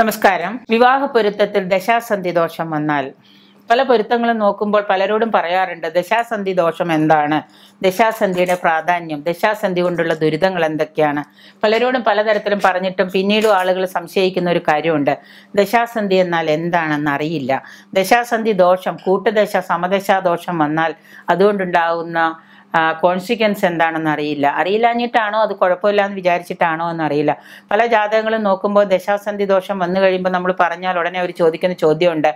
നമസ്കാരം വിവാഹ പൊരുത്തത്തിൽ ദശാസന്ധി ദോഷം വന്നാൽ പല പൊരുത്തങ്ങളും നോക്കുമ്പോൾ പലരോടും പറയാറുണ്ട് ദശാസന്ധി ദോഷം എന്താണ് ദശാസന്ധിയുടെ പ്രാധാന്യം ദശാസന്ധി കൊണ്ടുള്ള ദുരിതങ്ങൾ എന്തൊക്കെയാണ് പലരോടും പലതരത്തിലും പറഞ്ഞിട്ടും പിന്നീടും ആളുകൾ സംശയിക്കുന്ന ഒരു കാര്യമുണ്ട് ദശാസന്ധി എന്നാൽ എന്താണെന്ന് അറിയില്ല ദശാസന്ധി ദോഷം കൂട്ടുദശ സമദശാ ദോഷം വന്നാൽ അതുകൊണ്ടുണ്ടാകുന്ന കോൺസിക്വൻസ് എന്താണെന്ന് അറിയില്ല അറിയില്ലാഞ്ഞിട്ടാണോ അത് കുഴപ്പമില്ല എന്ന് വിചാരിച്ചിട്ടാണോ എന്നറിയില്ല പല ജാതകങ്ങളും നോക്കുമ്പോൾ ദശാസന്ധി ദോഷം വന്നു കഴിയുമ്പോൾ നമ്മൾ പറഞ്ഞാൽ ഉടനെ അവർ ചോദിക്കുന്ന ചോദ്യമുണ്ട്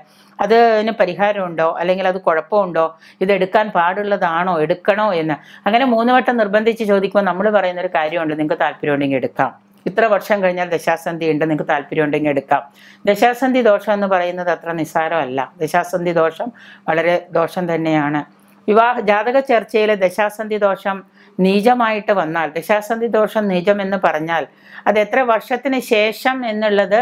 അതിന് പരിഹാരമുണ്ടോ അല്ലെങ്കിൽ അത് കുഴപ്പമുണ്ടോ ഇത് എടുക്കാൻ പാടുള്ളതാണോ എടുക്കണോ എന്ന് അങ്ങനെ മൂന്ന് വട്ടം നിർബന്ധിച്ച് ചോദിക്കുമ്പോൾ നമ്മൾ പറയുന്നൊരു കാര്യമുണ്ട് നിങ്ങൾക്ക് ഉണ്ടെങ്കിൽ എടുക്കാം ഇത്ര വർഷം കഴിഞ്ഞാൽ ദശാസന്ധി ഉണ്ട് നിങ്ങൾക്ക് ഉണ്ടെങ്കിൽ എടുക്കാം ദശാസന്ധി ദോഷം എന്ന് പറയുന്നത് അത്ര നിസ്സാരമല്ല ദശാസന്ധി ദോഷം വളരെ ദോഷം തന്നെയാണ് വിവാഹ ജാതക ചർച്ചയിലെ ദശാസന്ധി ദോഷം നീചമായിട്ട് വന്നാൽ ദശാസന്ധി ദോഷം നീചം എന്ന് പറഞ്ഞാൽ അത് എത്ര വർഷത്തിന് ശേഷം എന്നുള്ളത്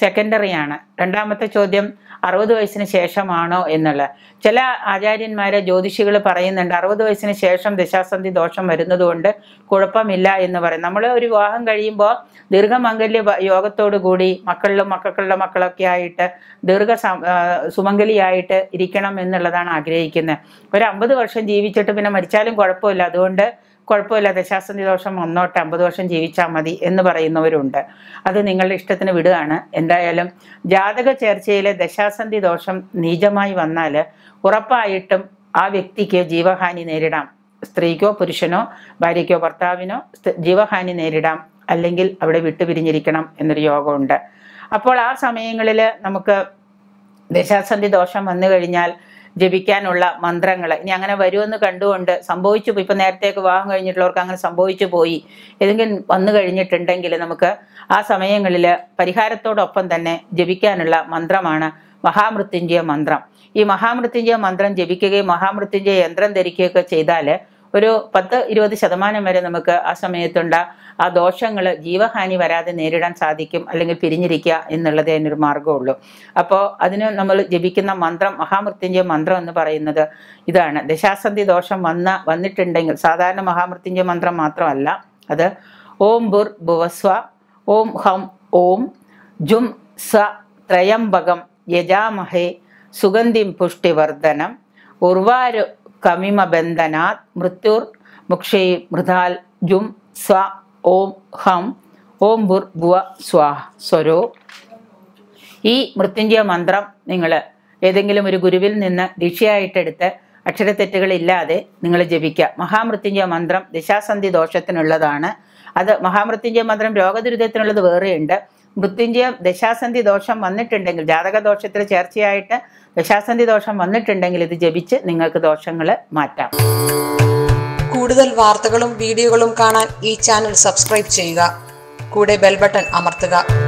സെക്കൻഡറിയാണ് രണ്ടാമത്തെ ചോദ്യം അറുപത് വയസ്സിന് ശേഷമാണോ എന്നുള്ള ചില ആചാര്യന്മാരെ ജ്യോതിഷികൾ പറയുന്നുണ്ട് അറുപത് വയസ്സിന് ശേഷം ദശാസന്ധി ദോഷം വരുന്നതുകൊണ്ട് കുഴപ്പമില്ല എന്ന് പറയും നമ്മൾ ഒരു വിവാഹം കഴിയുമ്പോൾ ദീർഘമംഗല്യ യോഗത്തോടു കൂടി മക്കളിലും മക്കളുടെ മക്കളൊക്കെ ആയിട്ട് ദീർഘ സുമംഗലിയായിട്ട് ഇരിക്കണം എന്നുള്ളതാണ് ആഗ്രഹിക്കുന്നത് ഒരു അമ്പത് വർഷം ജീവിച്ചിട്ട് പിന്നെ മരിച്ചാലും കുഴപ്പമില്ല അതുകൊണ്ട് കുഴപ്പമില്ല ദശാസന്ധി ദോഷം ഒന്നോട്ട് അമ്പത് വർഷം ജീവിച്ചാൽ മതി എന്ന് പറയുന്നവരുണ്ട് അത് നിങ്ങളുടെ ഇഷ്ടത്തിന് വിടുകയാണ് എന്തായാലും ജാതക ചേർച്ചയിലെ ദശാസന്ധി ദോഷം നീചമായി വന്നാൽ ഉറപ്പായിട്ടും ആ വ്യക്തിക്ക് ജീവഹാനി നേരിടാം സ്ത്രീക്കോ പുരുഷനോ ഭാര്യയ്ക്കോ ഭർത്താവിനോ ജീവഹാനി നേരിടാം അല്ലെങ്കിൽ അവിടെ വിട്ടുപിരിഞ്ഞിരിക്കണം എന്നൊരു യോഗമുണ്ട് അപ്പോൾ ആ സമയങ്ങളിൽ നമുക്ക് ദശാസന്ധി ദോഷം വന്നു കഴിഞ്ഞാൽ ജപിക്കാനുള്ള മന്ത്രങ്ങൾ ഇനി അങ്ങനെ വരുമെന്ന് കണ്ടുകൊണ്ട് സംഭവിച്ചു പോയി ഇപ്പം നേരത്തെ വിവാഹം കഴിഞ്ഞിട്ടുള്ളവർക്ക് അങ്ങനെ സംഭവിച്ചു പോയി ഏതെങ്കിലും വന്നു കഴിഞ്ഞിട്ടുണ്ടെങ്കിൽ നമുക്ക് ആ സമയങ്ങളിൽ പരിഹാരത്തോടൊപ്പം തന്നെ ജപിക്കാനുള്ള മന്ത്രമാണ് മഹാമൃത്യുഞ്ജയ മന്ത്രം ഈ മഹാമൃത്യുഞ്ജയ മന്ത്രം ജപിക്കുകയും മഹാമൃത്യുഞ്ജയ യന്ത്രം ധരിക്കുകയൊക്കെ ചെയ്താൽ ഒരു പത്ത് ഇരുപത് ശതമാനം വരെ നമുക്ക് ആ സമയത്തുണ്ട ആ ദോഷങ്ങൾ ജീവഹാനി വരാതെ നേരിടാൻ സാധിക്കും അല്ലെങ്കിൽ പിരിഞ്ഞിരിക്കുക എന്നുള്ളത് അതിനൊരു മാർഗമുള്ളൂ അപ്പോൾ അതിന് നമ്മൾ ജപിക്കുന്ന മന്ത്രം മഹാമൃത്യുഞ്ജയ മന്ത്രം എന്ന് പറയുന്നത് ഇതാണ് ദശാസന്ധി ദോഷം വന്ന വന്നിട്ടുണ്ടെങ്കിൽ സാധാരണ മഹാമൃത്യുഞ്ജയ മന്ത്രം മാത്രമല്ല അത് ഓം ബുർ ഭുവസ്വ ഓം ഹം ഓം ജും സ ത്രയംബകം യജാമഹേ സുഗന്ധിം പുഷ്ടിവർദ്ധനം ഉർവാരു ബന്ധനാത് മൃത്യുർ മുക്ഷേ മൃതാൽ ജും സ്വ ഓം ഹം ഓം ബുർ ഭുവ സ്വാ സ്വരോ ഈ മൃത്യുഞ്ജയ മന്ത്രം നിങ്ങൾ ഏതെങ്കിലും ഒരു ഗുരുവിൽ നിന്ന് ദീക്ഷയായിട്ടെടുത്ത് അക്ഷരത്തെറ്റുകളില്ലാതെ നിങ്ങൾ ജപിക്കുക മഹാമൃത്യുഞ്ജയ മന്ത്രം ദിശാസന്ധി ദോഷത്തിനുള്ളതാണ് അത് മഹാമൃത്യുഞ്ജയ മന്ത്രം രോഗദുരിതത്തിനുള്ളത് വേറെയുണ്ട് മൃത്യുഞ്ജയ ദശാസന്ധി ദോഷം വന്നിട്ടുണ്ടെങ്കിൽ ജാതക ദോഷത്തിൽ ചേർച്ചയായിട്ട് ദശാസന്ധി ദോഷം വന്നിട്ടുണ്ടെങ്കിൽ ഇത് ജപിച്ച് നിങ്ങൾക്ക് ദോഷങ്ങൾ മാറ്റാം കൂടുതൽ വാർത്തകളും വീഡിയോകളും കാണാൻ ഈ ചാനൽ സബ്സ്ക്രൈബ് ചെയ്യുക കൂടെ ബെൽ ബട്ടൺ അമർത്തുക